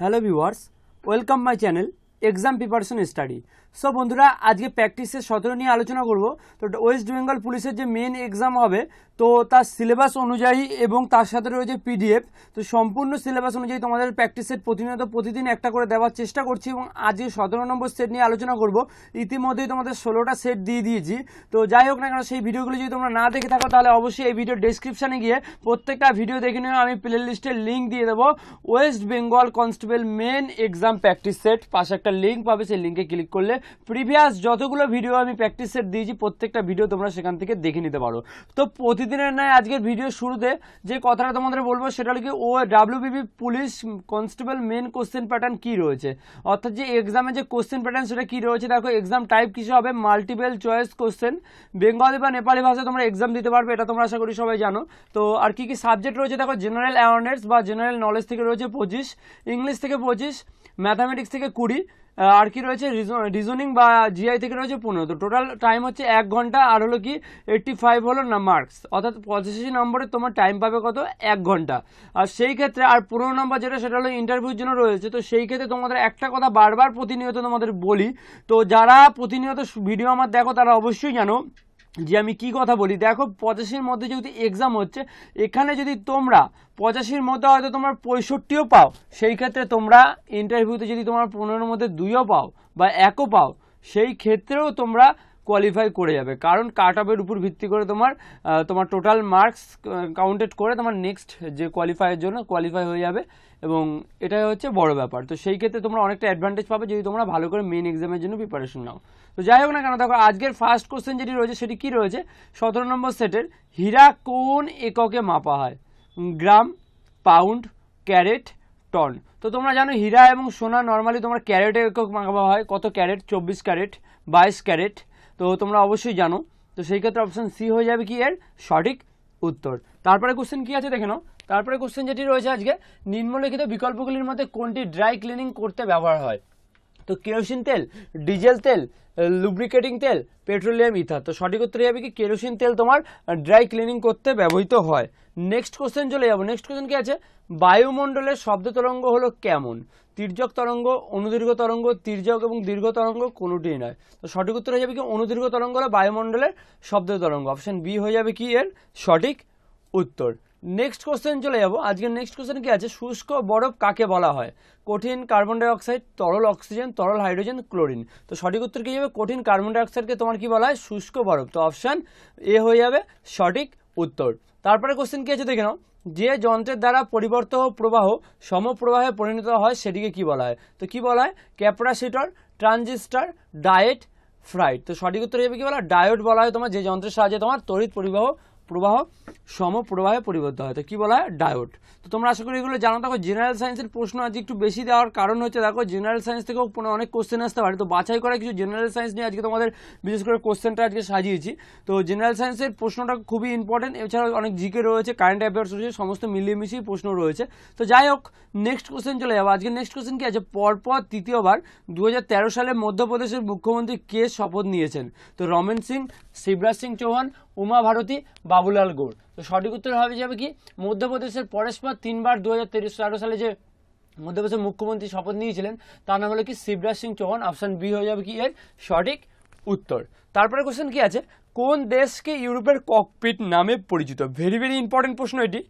hello viewers welcome my channel exam preparation study so বন্ধুরা আজকে প্র্যাকটিসের সতেরো নিয়ে আলোচনা করব তো ওয়েস্ট বেঙ্গল পুলিশের যে মেন এক্সাম হবে তো তার সিলেবাস অনুযায়ী এবং তার সাথে রয়েছে পিডিএফ তো সম্পূর্ণ সিলেবাস অনুযায়ী তোমাদের প্র্যাকটিসের প্রতিনিয়ত প্রতিদিন একটা করে দেওয়ার চেষ্টা করছি এবং আজকে সতেরো নম্বর সেট নিয়ে আলোচনা করব ইতিমধ্যেই তোমাদের ষোলোটা সেট দিয়ে দিয়েছি তো যাই হোক না কেন সেই ভিডিওগুলো যদি তোমরা না দেখে থাকো তাহলে অবশ্যই এই ভিডিও ডেসক্রিপশানে গিয়ে প্রত্যেকটা ভিডিও দেখে নিয়ে আমি প্লে লিস্টের লিঙ্ক দিয়ে দেবো West Bengal constable main exam practice set পাশে একটা লিঙ্ক পাবে সেই লিঙ্কে ক্লিক করলে প্রিভিয়াস যতগুলো ভিডিও আমি প্র্যাকটিসের দিয়েছি প্রত্যেকটা ভিডিও তোমরা সেখান থেকে দেখে নিতে পারো তো প্রতিদিনের ন্যায় আজকের ভিডিও শুরুতে যে কথাটা তোমাদের বলবো সেটা হলো কি ও WBP police constable main question pattern কি রয়েছে অর্থাৎ যে এক্সামে যে কোশ্চেন প্যাটার্ন সেটা কি রয়েছে দেখো এক্সাম টাইপ কিছু হবে মাল্টিপেল চয়েস কোশ্চেন বেঙ্গলি বা নেপালি ভাষায় তোমরা এক্সাম দিতে পারবে এটা তোমরা আশা করি সবাই জানো তো আর কি কি সাবজেক্ট রয়েছে দেখো জেনারেল অ্যাওয়ারনেস বা জেনারেল নলেজ থেকে রয়েছে পঁচিশ ইংলিশ থেকে পঁচিশ ম্যাথামেটিক্স থেকে কুড়ি আর কি রয়েছে রিজনিং বা জিআই থেকে রয়েছে পনেরো তো টোটাল টাইম হচ্ছে এক ঘন্টা আর হলো কি এইট্টি ফাইভ হলো না মার্কস অর্থাৎ পঁচাশি নম্বরে তোমার টাইম পাবে কত এক ঘন্টা আর সেই ক্ষেত্রে আর পনেরো নম্বর যেটা সেটা হলো ইন্টারভিউর জন্য রয়েছে তো সেই ক্ষেত্রে তোমাদের একটা কথা বারবার প্রতিনিয়ত তোমাদের বলি তো যারা প্রতিনিয়ত ভিডিও আমার দেখো তারা অবশ্যই জানো যে আমি কি কথা বলি দেখো পঁচাশির মধ্যে যদি এক্সাম হচ্ছে এখানে যদি তোমরা পঁচাশির মধ্যে হয়তো তোমার পঁয়ষট্টিও পাও সেই ক্ষেত্রে তোমরা ইন্টারভিউতে যদি তোমার পনেরোর মধ্যে দুইও পাও বা একও পাও সেই ক্ষেত্রেও তোমরা কোয়ালিফাই করে যাবে কারণ কাট অফের উপর ভিত্তি করে তোমার তোমার টোটাল মার্কস কাউন্টেড করে তোমার নেক্সট যে কোয়ালিফাইয়ের জন্য কোয়ালিফাই হয়ে যাবে এবং এটাই হচ্ছে বড় ব্যাপার তো সেই ক্ষেত্রে তোমরা অনেকটা অ্যাডভান্টেজ পাবে যদি তোমরা ভালো করে মেন এক্সামের জন্য প্রিপারেশন নাও তো যাই হোক না কেন দেখো আজকের ফার্স্ট কোশ্চেন যেটি রয়েছে সেটি কি রয়েছে সতেরো নম্বর সেটের হীরা কোন এককে মাপা হয় গ্রাম পাউন্ড ক্যারেট টন তো তোমরা জানো হীরা এবং সোনা নর্মালি তোমার ক্যারেটে একক মাপা হয় কত ক্যারেট চব্বিশ ক্যারেট বাইশ ক্যারেট তো তোমরা অবশ্যই জানো তো সেই ক্ষেত্রে অপশান সি হয়ে যাবে কি এর সঠিক উত্তর তারপরে কোশ্চেন কি আছে দেখে নাও তারপরে কোশ্চেন যেটি রয়েছে আজকে নিম্নলিখিত বিকল্পগুলির মধ্যে কোনটি ড্রাই ক্লিনিং করতে ব্যবহার হয় তো কেরোসিন তেল ডিজেল তেল লুব্রিকেটিং তেল পেট্রোলিয়াম ইথা তো সঠিক উত্তর যাবে কি কেরোসিন তেল তোমার ড্রাই ক্লিনিং করতে ব্যবহৃত হয় নেক্সট কোশ্চেন চলে যাবো নেক্সট কোশ্চেন কি আছে বায়ুমণ্ডলের শব্দ তরঙ্গ হলো কেমন তির্যক তরঙ্গ অনুদীর্ঘ তরঙ্গ তির্যক এবং দীর্ঘ তরঙ্গ কোনোটিই নয় তো সঠিক উত্তর হয়ে যাবে কি অনুদীর্ঘ তরঙ্গ হলো বায়ুমণ্ডলের শব্দ তরঙ্গ অপশান বি হয়ে যাবে কি এর সঠিক উত্তর নেক্সট কোশ্চেন চলে যাবো আজকে নেক্সট কোশ্চেন কি আছে শুষ্ক বরফ কাকে বলা হয় কঠিন কার্বন ডাইঅক্সাইড তরল অক্সিজেন তরল হাইড্রোজেন ক্লোরিন তো সঠিক উত্তর কী যাবে কঠিন কার্বন ডাইঅক্সাইডকে তোমার কি বলা হয় শুষ্ক বরফ তো অপশান এ হয়ে যাবে সঠিক উত্তর তারপরে কোশ্চেন কি আছে দেখে নাও যে যন্ত্রের দ্বারা পরিবর্ত প্রবাহ সমপ্রবাহে পরিণত হয় সেটিকে কি বলা হয় তো কি বলা হয় ক্যাপাসিটর ট্রানজিস্টার ডায়েট ফ্রাইড তো সঠিক উত্তর হিসেবে কি বলা ডায়োড বলা হয় তোমার যে যন্ত্রের সাহায্যে তোমার তড়িৎ পরিবাহ প্রবাহ সমপ্রবাহে পরিবর্তিত হয় তো কী বলা হয় ডায়োড তো তোমরা আশা করি এগুলো জানো দেখো জেনারেল সায়েন্সের প্রশ্ন আজকে একটু বেশি দেওয়ার কারণ হচ্ছে দেখো জেনারেল সায়েন্স থেকেও অনেক কোশ্চেন আসতে পারে তো বাছাই করা কিছু জেনারেল সায়েন্স নিয়ে আজকে তোমাদের বিশেষ করে কোশ্চেনটা আজকে সাজিয়েছি তো জেনারেল সায়েন্সের প্রশ্নটা খুবই ইম্পর্টেন্ট এছাড়াও অনেক জিকে রয়েছে কারেন্ট অ্যাফেয়ার্স রয়েছে সমস্ত মিলিয়ে মিশিয়ে প্রশ্ন রয়েছে তো যাই হোক নেক্সট কোশ্চেন চলে যাবো আজকে নেক্সট কোশ্চেন কি আছে পরপর তৃতীয়বার দু সালে মধ্যপ্রদেশের মুখ্যমন্ত্রী কে শপথ নিয়েছেন তো রমেন সিং শিবরাজ সিং চৌহান উমা ভারতী বাবুলাল গৌড় তো সঠিক উত্তর হবে যাবে কি মধ্যপ্রদেশের পরেশপাত তিনবার দু হাজার সালে যে মধ্যপ্রদেশের মুখ্যমন্ত্রী শপথ নিয়েছিলেন তার নাম হলো কি শিবরাজ সিং চৌহান অপশান বি হয়ে যাবে কি এর সঠিক উত্তর তারপরে কোশ্চেন কি আছে কোন দেশকে ইউরোপের ককপিট নামে পরিচিত ভেরি ভেরি ইম্পর্টেন্ট প্রশ্ন এটি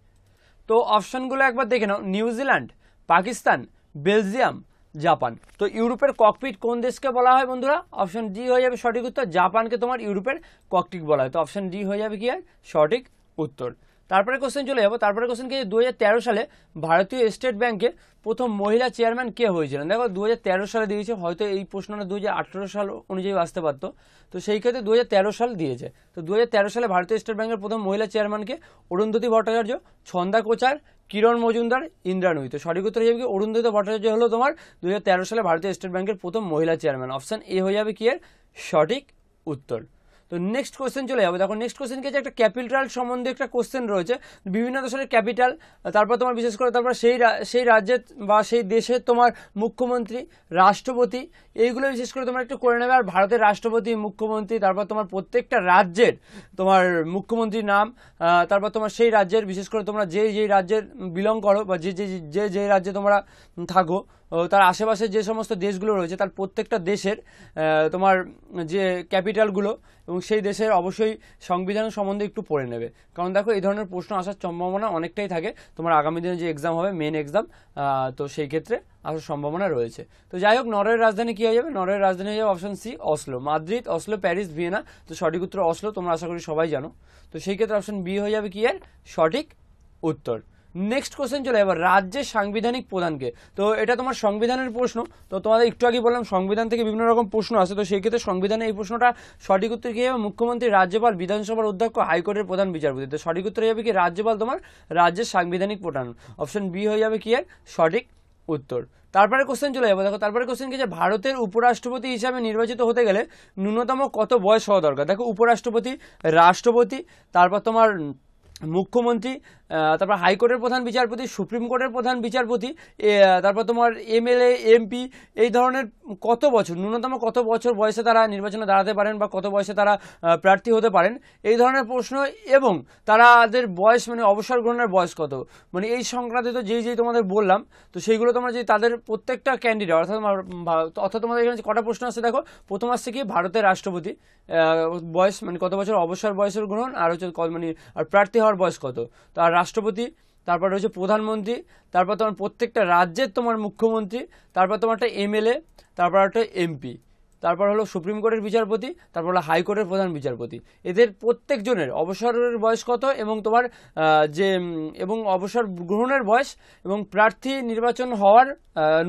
তো অপশানগুলো একবার দেখে নাও নিউজিল্যান্ড পাকিস্তান বেলজিয়াম জাপান তো ইউরোপের ককপিট কোন দেশকে বলা হয় বন্ধুরা অপশন ডি হয়ে যাবে সঠিক উত্তর জাপানকে তোমার ইউরোপের ককটিক বলা হয় তো অপশন ডি হয়ে যাবে কি আর সঠিক উত্তর তারপরে কোশ্চেন চলে যাবো তারপরে কোশ্চেন কি দু হাজার সালে ভারতীয় স্টেট ব্যাংকে প্রথম মহিলা চেয়ারম্যান কে হয়েছিলেন দেখো দু সালে দিয়েছে হয়তো এই প্রশ্নটা দু সাল অনুযায়ী আসতে পারত তো সেই ক্ষেত্রে দু সাল দিয়েছে তো দু সালে ভারতীয় স্টেট ব্যাংকের প্রথম মহিলা চেয়ারম্যানকে অরুন্ধতী ভট্টাচার্য ছন্দা কোচার কিরণ মজুমদার ইন্দ্রানুহিত সঠিক উত্তর হয়ে যাবে কি অরুন্ধত ভট্টাচার্য হলো তোমার দু সালে ভারতীয় স্টেট ব্যাংকের প্রথম মহিলা চেয়ারম্যান অপশান এ হয়ে যাবে কি এর সঠিক উত্তর তো নেক্সট কোয়েশ্চেন চলে যাবো দেখো নেক্সট কোয়েশ্চেন কি একটা ক্যাপিটাল সম্বন্ধে একটা কোয়েশ্চেন রয়েছে বিভিন্ন দেশের ক্যাপিটাল তারপর তোমার বিশেষ করে তারপর সেই সেই রাজ্যের বা সেই দেশের তোমার মুখ্যমন্ত্রী রাষ্ট্রপতি এইগুলো বিশেষ করে তোমার একটু করে নেবে আর ভারতের রাষ্ট্রপতি মুখ্যমন্ত্রী তারপর তোমার প্রত্যেকটা রাজ্যের তোমার মুখ্যমন্ত্রীর নাম তারপর তোমার সেই রাজ্যের বিশেষ করে তোমরা যে যে রাজ্যের বিলং করো বা যে যে যে রাজ্যে তোমরা থাকো তার আশেপাশে যে সমস্ত দেশগুলো রয়েছে তার প্রত্যেকটা দেশের তোমার যে ক্যাপিটালগুলো এবং সেই দেশের অবশ্যই সংবিধান সম্বন্ধে একটু পড়ে নেবে কারণ দেখো এই ধরনের প্রশ্ন আসার সম্ভাবনা অনেকটাই থাকে তোমার আগামী দিনে যে এক্সাম হবে মেন এক্সাম তো সেই ক্ষেত্রে আসার সম্ভাবনা রয়েছে তো যাই হোক নরওয়ের রাজধানী কী হয়ে যাবে নরওয়ের রাজধানী হয়ে যাবে option C Oslo Madrid Oslo Paris Vienna তো সঠিক উত্তর অসলো তোমরা আশা করি সবাই জানো তো সেই ক্ষেত্রে অপশন বি হয়ে যাবে কি এর সঠিক উত্তর নেক্সট কোশ্চেন চলে এবার রাজ্যের সাংবিধানিক প্রধানকে তো এটা তোমার সংবিধানের প্রশ্ন তো তোমাদের একটু আগে বললাম সংবিধান থেকে বিভিন্ন রকম প্রশ্ন আসে তো সেই ক্ষেত্রে সংবিধানে এই প্রশ্নটা সঠিক উত্তর কি হবে মুখ্যমন্ত্রী রাজ্যপাল বিধানসভার অধ্যক্ষ হাইকোর্টের প্রধান বিচারপতি তো সঠিক উত্তর যাবে কি রাজ্যপাল তোমার রাজ্যের সাংবিধানিক প্রধান অপশন বি হয়ে যাবে কি এর সঠিক উত্তর তারপরে কোশ্চেন চলে যাবো দেখো তারপরে কোশ্চেন কি যে ভারতের উপরাষ্ট্রপতি হিসাবে নির্বাচিত হতে গেলে ন্যূনতম কত বয়স হওয়া দরকার দেখো উপরাষ্ট্রপতি রাষ্ট্রপতি তারপর তোমার মুখ্যমন্ত্রী তারপর হাইকোর্টের প্রধান বিচারপতি সুপ্রিম কোর্টের প্রধান বিচারপতি তারপর তোমার এমএলএ এমপি এই ধরনের কত বছর ন্যূনতম কত বছর বয়সে তারা নির্বাচনে দাঁড়াতে পারেন বা কত বয়সে তারা প্রার্থী হতে পারেন এই ধরনের প্রশ্ন এবং তাদের বয়স মানে অবসর গ্রহণের বয়স কত মানে এই সংক্রান্ত তো যেই যেই তোমাদের বললাম তো সেইগুলো তোমরা যদি তাদের প্রত্যেকটা ক্যান্ডিডেট অর্থাৎ অর্থাৎ তোমাদের এখানে কটা প্রশ্ন আছে দেখো প্রথম আসছে কি ভারতের রাষ্ট্রপতি বয়স মানে কত বছর অবসর বয়সের গ্রহণ আর হচ্ছে মানে আর প্রার্থী হওয়ার বয়স কত আর রাষ্ট্রপতি তারপর রয়েছে প্রধানমন্ত্রী তারপর তোমার প্রত্যেকটা রাজ্যের তোমার মুখ্যমন্ত্রী তারপর তোমার একটা এমএলএ তারপর একটা এমপি তারপর হলো সুপ্রিম কোর্টের বিচারপতি তারপর হলো হাইকোর্টের প্রধান বিচারপতি এদের প্রত্যেকজনের অবসরের বয়স কত এবং তোমার যে এবং অবসর গ্রহণের বয়স এবং প্রার্থী নির্বাচন হওয়ার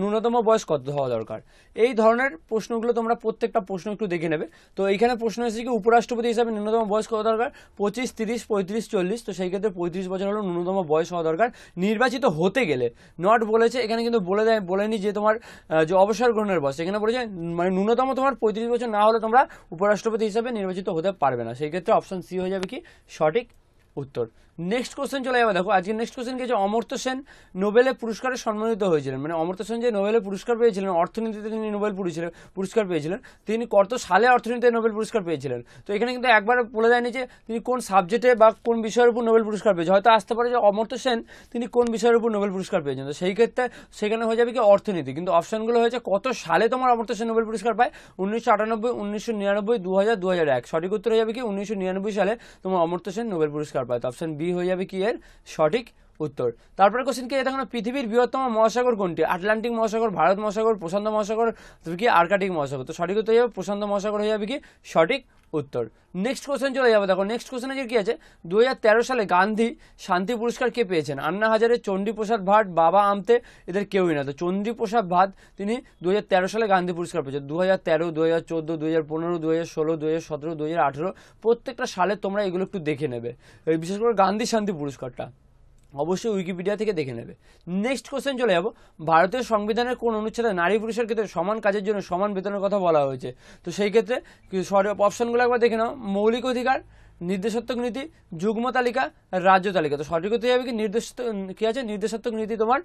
ন্যূনতম বয়স কত হওয়া দরকার এই ধরনের প্রশ্নগুলো তোমরা প্রত্যেকটা প্রশ্ন একটু দেখে নেবে তো এইখানে প্রশ্ন এসেছে কি উপরাষ্ট্রপতি হিসাবে ন্যূনতম বয়স কত দরকার পঁচিশ তিরিশ পঁয়ত্রিশ চল্লিশ তো সেই ক্ষেত্রে পঁয়ত্রিশ বছর হলো ন্যূনতম বয়স হওয়া দরকার নির্বাচিত হতে গেলে নট বলেছে এখানে কিন্তু বলে দেয় বলেনি যে তোমার যে অবসর গ্রহণের বয়স এখানে বলেছে মানে ন্যূনতম তোমার তোমার পঁয়ত্রিশ বছর না হলে তোমরা উপরাষ্ট্রপতি হিসেবে নির্বাচিত হতে পারবে না সেই ক্ষেত্রে অপশন সি হয়ে যাবে কি সঠিক উত্তর নেক্সট কোশ্চেন চলে যাবে দেখো আজকে নেক্সট কোশ্চেন গেছে অমর্ত সেন নোবেলে পুরস্কারে সম্মানিত হয়েছিলেন মানে অমর্ত সেন যে নোবেলে পুরস্কার পেয়েছিলেন অর্থনীতিতে তিনি নোবেল পুরস্কার পেয়েছিলেন তিনি কত সালে অর্থনীতিতে নোবেল পুরস্কার পেয়েছিলেন তো এখানে কিন্তু একবার বলে দেয়নি যে তিনি কোন সাবজেক্টে বা কোন বিষয়ের উপর নোবেল পুরস্কার পেয়েছেন হয়তো আসতে পারে যে অমর্ত সেন তিনি কোন বিষয়ের উপর নোবেল পুরস্কার পেয়েছেন তো সেই ক্ষেত্রে সেখানে হয়ে যাবে কি অর্থনীতি কিন্তু অপশানগুলো হয়েছে কত সালে তোমার অমর্ত সেন নোবেল পুরস্কার পায় উনিশশো আটানব্বই উনিশশো নিরানব্বই দু হাজার দু হাজার এক সঠিক উত্তর হয়ে যাবে কি উনিশশো নিরানব্বই সালে তোমার অমর্ত সেন নোবেল পুরস্কার পারে অপশন বি হয়ে যাবে কি এর সঠিক উত্তর তারপরে কোশ্চেন কি দেখুন পৃথিবীর বৃহত্তম মহাসাগর কোনটি আটলান্টিক মহাসাগর ভারত মহাসাগর প্রশান্ত মহাসাগর কি আর্কাটিক মহাসাগর তো সঠিক উত্তর হয়ে যাবে প্রশান্ত মহাসাগর হয়ে যাবে কি সঠিক উত্তর নেক্সট কোশ্চেন চলে যাবে দেখো নেক্সট কোশ্চেনে যে কী আছে দু সালে গান্ধী শান্তি পুরস্কার কে পেয়েছেন আন্না হাজারে চণ্ডীপ্রসাদ ভাট বাবা আমতে এদের কেউই না তো চণ্ডীপ্রসাদ ভাট তিনি দু সালে গান্ধী পুরস্কার পেয়েছেন দু হাজার তেরো দু হাজার চোদ্দো দু হাজার পনেরো দু হাজার ষোলো দু হাজার সতেরো দু হাজার আঠেরো প্রত্যেকটা সালে তোমরা এগুলো একটু দেখে নেবে বিশেষ করে গান্ধী শান্তি পুরস্কারটা অবশ্যই উইকিপিডিয়া থেকে দেখে নেবে নেক্সট কোশ্চেন চলে যাব ভারতের সংবিধানের কোন অনুচ্ছেদে নারী পুরুষের ক্ষেত্রে সমান কাজের জন্য সমান বেতনের কথা বলা হয়েছে তো সেই ক্ষেত্রে অপশনগুলো একবার দেখে নাও মৌলিক অধিকার নির্দেশাত্মক নীতি যুগ্ম তালিকা রাজ্য তালিকা তো সঠিক হতে যাবে কি নির্দেশ কী আছে নির্দেশাত্মক নীতি তোমার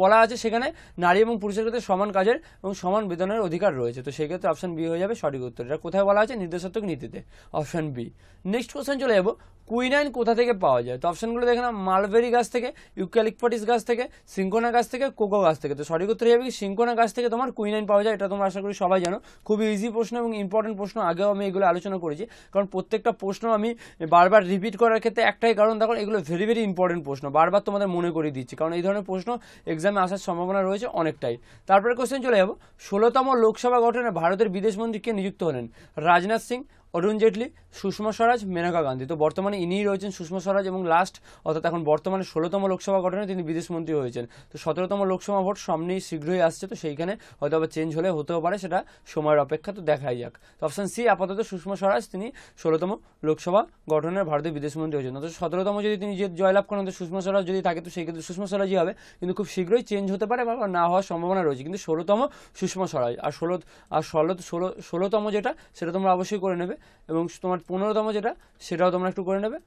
বলা আছে সেখানে নারী এবং পুরুষের ক্ষেত্রে সমান কাজের এবং সমান বেতনের অধিকার রয়েছে তো সেই ক্ষেত্রে অপশান বি হয়ে যাবে সঠিক উত্তর এটা কোথায় বলা আছে নির্দেশাত্মক নীতিতে অপশান বি নেক্সট কোশ্চেন চলে যাবো কুইনাইন কোথা থেকে পাওয়া যায় তো অপশানগুলো দেখে না মালবেরি গাছ থেকে ইউক্যালিকপটিস গাছ থেকে সিঙ্কোনা গাছ থেকে কোকো গাছ থেকে তো সঠিক উত্তর যাবে কি সিঙ্কোনা গাছ থেকে তোমার কুইনাইন পাওয়া যায় এটা তোমরা আশা করি সবাই জানো খুবই ইজি প্রশ্ন এবং ইম্পর্টেন্ট প্রশ্ন আগেও আমি এগুলো আলোচনা করেছি কারণ প্রত্যেকটা প্রশ্ন আমি বারবার রিপিট করার ক্ষেত্রে একটাই কারণ দেখো এগুলো ভেরি ভেরি ইম্পর্টেন্ট প্রশ্ন বারবার তোমাদের মনে করিয়ে দিচ্ছি কারণ এই ধরনের প্রশ্ন এক্সামে আসার সম্ভাবনা রয়েছে অনেকটাই তারপরে কোশ্চেন চলে যাবো ষোলোতম লোকসভা গঠনে ভারতের বিদেশমন্ত্রী কে নিযুক্ত হলেন রাজনাথ সিং অরুণ জেটলি সুষমা স্বরাজ মেনকা গান্ধী তো বর্তমানে ইনিই রয়েছেন সুষমা স্বরাজ এবং লাস্ট অর্থাৎ এখন বর্তমানে ষোলোতম লোকসভা গঠনে তিনি বিদেশমন্ত্রী হয়েছেন তো সতেরোতম লোকসভা ভোট সামনেই শীঘ্রই আসছে তো সেইখানে হয়তো আবার চেঞ্জ হলে হতেও পারে সেটা সময়ের অপেক্ষা তো দেখাই যাক তো অপশান সি আপাতত সুষমা স্বরাজ তিনি ষোলোতম লোকসভা গঠনের ভারতের বিদেশমন্ত্রী হয়েছেন অথচ সতেরোতম যদি তিনি যে জয়লাভ করেন তো সুষমা স্বরাজ যদি থাকে তো সেই ক্ষেত্রে সুষমা স্বরাজই হবে কিন্তু খুব শীঘ্রই চেঞ্জ হতে পারে বা না হওয়ার সম্ভাবনা রয়েছে কিন্তু ষোলোতম সুষমা স্বরাজ আর ষোলো আর ষোলো ষোলো ষোলোতম যেটা সেটা তোমরা অবশ্যই করে নেবে এবং তোমার পনেরোতম যেটা সেটাও তোমরা একটু করে নেবে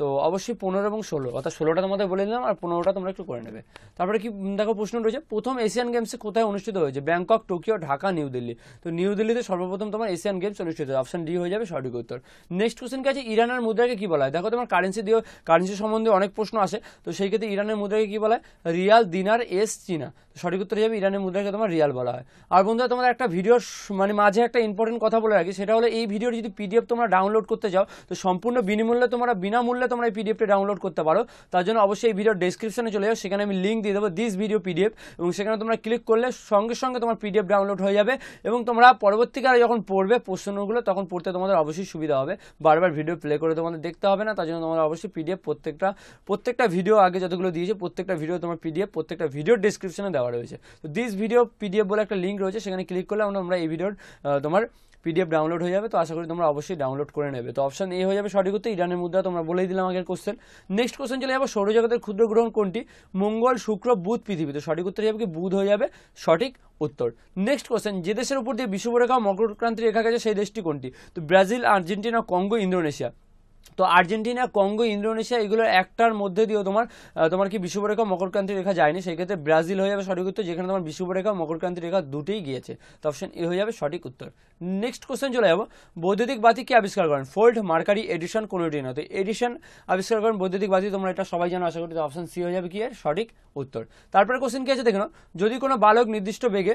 তো অবশ্যই পনেরো এবং ষোলো অর্থাৎ ষোলোটা তোমাদের বলে দিলাম আর পনেরোটা তোমরা একটু করে নেবে তারপরে কি দেখো প্রশ্ন রয়েছে প্রথম এশিয়ান গেমসে কোথায় অনুষ্ঠিত হয়েছে Bangkok Tokyo Dhaka New Delhi তো নিউ দিল্লিতে সর্বপ্রথম তোমার এশিয়ান গেমস অনুষ্ঠিত হয়েছে অপশন ডি হয়ে যাবে সঠিক উত্তর নেক্সট কোশ্চেন আছে ইরানের মুদ্রাকে কি বলা হয় দেখো তোমার কারেন্সি দিয়ে কারেন্সি সম্বন্ধে অনেক প্রশ্ন আসে তো সেই ক্ষেত্রে ইরানের মুদ্রাকে কি বলা হয় রিয়াল দিনার এস চীনা সঠিক উত্তর যাবে ইরানের মুদ্রাকে তোমার রিয়াল বলা হয় আর বন্ধুরা তোমাদের একটা ভিডিও মানে মাঝে একটা ইম্পর্টেন্ট কথা বলে রাখি সেটা হলো এই ভিডিওর যদি পিডিএফ তোমরা ডাউনলোড করতে যাও তো সম্পূর্ণ বিনামূল্যে তোমরা বিনামূল্যে তোমরা এই পিডিএফটা ডাউনলোড করতে পারো তার জন্য অবশ্যই এই ভিডিও ডেসক্রিপশনে চলে যাও সেখানে আমি লিঙ্ক দিয়ে দেবো দিস ভিডিও পিডিএফ এবং সেখানে তোমরা ক্লিক করলে সঙ্গে সঙ্গে তোমার পিডিএফ ডাউনলোড হয়ে যাবে এবং তোমরা পরবর্তীকালে যখন পড়বে প্রশ্নগুলো তখন পড়তে তোমাদের অবশ্যই সুবিধা হবে বারবার ভিডিও প্লে করে তোমাদের দেখতে হবে না তার জন্য তোমরা অবশ্যই পিডিএফ প্রত্যেকটা প্রত্যেকটা ভিডিও আগে যতগুলো দিয়েছে প্রত্যেকটা ভিডিও তোমার পিডিএফ প্রত্যেকটা ভিডিওর ডিসক্রিপশনে দেওয়া রয়েছে তো দিস ভিডিও পিডিএফ বলে একটা লিঙ্ক রয়েছে সেখানে ক্লিক করলে আমরা এই ভিডিওর তোমার পিডিএফ ডাউনলোড হয়ে যাবে তো আশা করি তোমরা অবশ্যই ডাউনলোড করে নেবে তো অপশন এ হয়ে যাবে সঠিক উত্তর ইরানের মুদ্রা তোমরা বলেই দিলাম আগের কোশ্চেন নেক্সট কোশ্চেন চলে যাবো সৌরজগতের ক্ষুদ্র গ্রহণ কোনটি মঙ্গল শুক্র বুধ পৃথিবী তো সঠিক উত্তর যাবে কি বুধ হয়ে যাবে সঠিক উত্তর নেক্সট কোশ্চেন যে দেশের উপর দিয়ে বিশ্বরেখা মকরক্রান্তি রেখা গেছে সেই দেশটি কোনটি তো ব্রাজিল আর্জেন্টিনা কঙ্গো ইন্দোনেশিয়া তো আর্জেন্টিনা কঙ্গো ইন্দোনেশিয়া এগুলো একটার মধ্যে দিয়েও তোমার তোমার কি বিশ্বরেখা মকরক্রান্তি রেখা যায়নি সেই ক্ষেত্রে ব্রাজিল হয়ে যাবে সঠিক উত্তর যেখানে তোমার বিশ্বরেখা মকরক্রান্তি রেখা দুটোই গিয়েছে তো অপশন এ হয়ে যাবে সঠিক উত্তর নেক্সট কোশ্চেন চলে যাবো বৈদ্যুতিক বাতি কি আবিষ্কার করেন ফোল্ড মার্কারি এডিশন কোনোটি না তো এডিশন আবিষ্কার করেন বৈদ্যুতিক বাতি তোমরা এটা সবাই জানো আশা করি অপশন সি হয়ে যাবে কি এর সঠিক উত্তর তারপরে কোশ্চেন কি আছে দেখো যদি কোনো বালক নির্দিষ্ট বেগে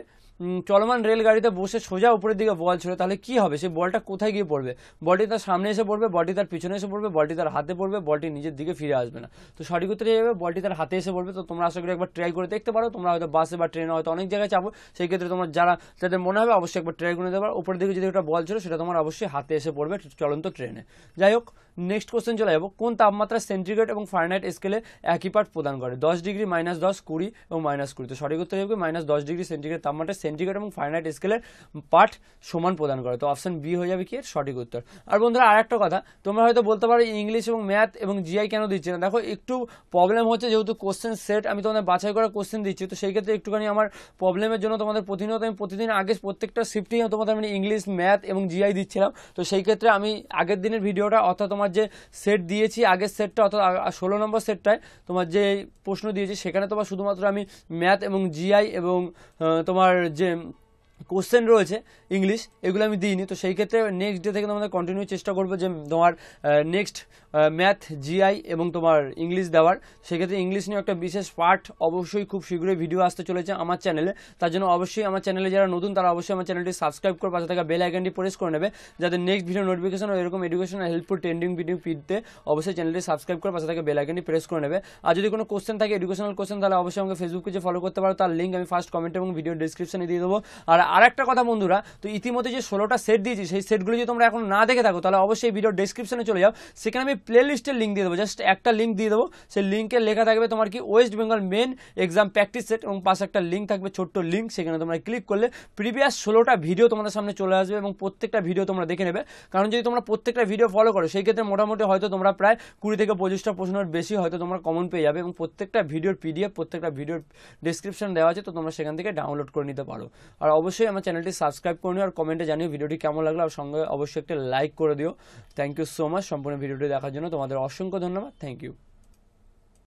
চলমান রেলগাড়িতে বসে সোজা উপরের দিকে বল ছিল তাহলে কি হবে সেই বলটা কোথায় গিয়ে পড়বে বলটি তার সামনে এসে পড়বে বলটি তার পিছনে এসে পড়বে বলটি তার হাতে পড়বে বলটি নিজের দিকে ফিরে আসবে না তো সঠিক উত্তরে যাবে বলটি তার হাতে এসে পড়বে তো তোমরা আশা করি একবার ট্রাই করে দেখতে পারো তোমরা হয়তো বাসে বা ট্রেনে হয়তো অনেক জায়গায় চাপো সেই ক্ষেত্রে তোমার যারা তাদের মনে হবে অবশ্যই একবার ট্রাই করে নিতে পারো উপরের দিকে যদি একটা বল ছিল সেটা তোমার অবশ্যই হাতে এসে পড়বে চলন্ত ট্রেনে যাই হোক নেক্সট কোশ্চেন চলে যাবো কোন তাপমাত্রা সেন্টিগ্রেড এবং ফারেনহাইট স্কেলে একই পার্ট প্রদান করে দশ ডিগ্রি মাইনাস দশ কুড়ি এবং মাইনাস কুড়ি তো সঠিক উত্তর হবে মাইনাস দশ ডিগ্রি সেন্টিগ্রেড তাপমাত্রা সেন্টিগ্রেড এবং ফারেনহাইট স্কেলের পার্ট সমান প্রদান করে তো অপশন বি হয়ে যাবে কি সঠিক উত্তর আর বন্ধুরা আর একটা কথা তোমরা হয়তো বলতে পারো ইংলিশ এবং ম্যাথ এবং জিআই কেন দিচ্ছে না দেখো একটু প্রবলেম হচ্ছে যেহেতু কোশ্চেন সেট আমি তোমাদের বাছাই করা কোশ্চেন দিচ্ছি তো সেই ক্ষেত্রে একটুখানি আমার প্রবলেমের জন্য তোমাদের প্রতিনিয়ত আমি প্রতিদিন আগে প্রত্যেকটা শিফটেই তোমাদের আমি ইংলিশ ম্যাথ এবং জিআই দিচ্ছিলাম তো সেই ক্ষেত্রে আমি আগের দিনের ভিডিওটা অর্থাৎ তোমার তোমার যে সেট দিয়েছি আগের সেটটা অর্থাৎ ষোলো নম্বর সেটটায় তোমার যে প্রশ্ন দিয়েছি সেখানে তোমার শুধুমাত্র আমি ম্যাথ এবং জিআই এবং তোমার যে কোশ্চেন রয়েছে ইংলিশ এগুলো আমি দিইনি তো সেই ক্ষেত্রে নেক্সট ডে থেকে তোমাদের কন্টিনিউ চেষ্টা করবো যে তোমার নেক্সট ম্যাথ জিআই এবং তোমার ইংলিশ দেওয়ার সেক্ষেত্রে ইংলিশ নিয়ে একটা বিশেষ পার্ট অবশ্যই খুব শীঘ্রই ভিডিও আসতে চলেছে আমার চ্যানেলে তার জন্য অবশ্যই আমার চ্যানেলে যারা নতুন তারা অবশ্যই আমার চ্যানেলটি সাবস্ক্রাইব করে পাশে থাকা বেল আইকনটি প্রেস করে নেবে যাতে নেক্সট ভিডিও নোটিফিকেশন ও এরকম এডুকেশন হেল্পফুল ট্রেন্ডিং ভিডিও পিতে অবশ্যই চ্যানেলটি সাবস্ক্রাইব করে পাশে থাকা বেল আইকনটি প্রেস করে নেবে আর যদি কোনো কোশ্চেন থাকে এডুকেশনাল কোশ্চেন তাহলে অবশ্যই আমাকে ফেসবুকে যে ফলো করতে পারো তার লিঙ্ক আমি ফার্স্ট কমেন্ট এবং ভিডিও ডিসক্রিপশনে দিয়ে দেবো আর আর একটা কথা বন্ধুরা তো ইতিমধ্যে যে ষোলোটা সেট দিয়েছি সেই সেটগুলো যদি তোমরা এখন না দেখে থাকো তাহলে অবশ্যই ভিডিও ডিসক্রিপশনে চলে যাও সেখানে আমি প্লে লিস্টের লিঙ্ক দিয়ে দেবো জাস্ট একটা লিঙ্ক দিয়ে দেবো সেই লিঙ্কে লেখা থাকবে তোমার কি West Bengal main exam practice set এবং পাশে একটা লিঙ্ক থাকবে ছোট্ট লিঙ্ক সেখানে তোমরা ক্লিক করলে প্রিভিয়াস ষোলোটা ভিডিও তোমাদের সামনে চলে আসবে এবং প্রত্যেকটা ভিডিও তোমরা দেখে নেবে কারণ যদি তোমরা প্রত্যেকটা ভিডিও ফলো করো সেই ক্ষেত্রে মোটামুটি হয়তো তোমরা প্রায় কুড়ি থেকে পঁচিশটা প্রশ্নের বেশি হয়তো তোমরা কমন পেয়ে যাবে এবং প্রত্যেকটা ভিডিওর পিডিএফ প্রত্যেকটা ভিডিওর ডিসক্রিপশন দেওয়া আছে তো তোমরা সেখান থেকে ডাউনলোড করে নিতে পারো আর অবশ্যই অবশ্যই আমার চ্যানেলটি সাবস্ক্রাইব করে নিও আর কমেন্টে জানিও ভিডিওটি কেমন লাগলো আর সঙ্গে অবশ্যই একটা লাইক করে দিও থ্যাংক ইউ সো মাচ সম্পূর্ণ ভিডিওটি দেখার জন্য তোমাদের অসংখ্য ধন্যবাদ থ্যাংক ইউ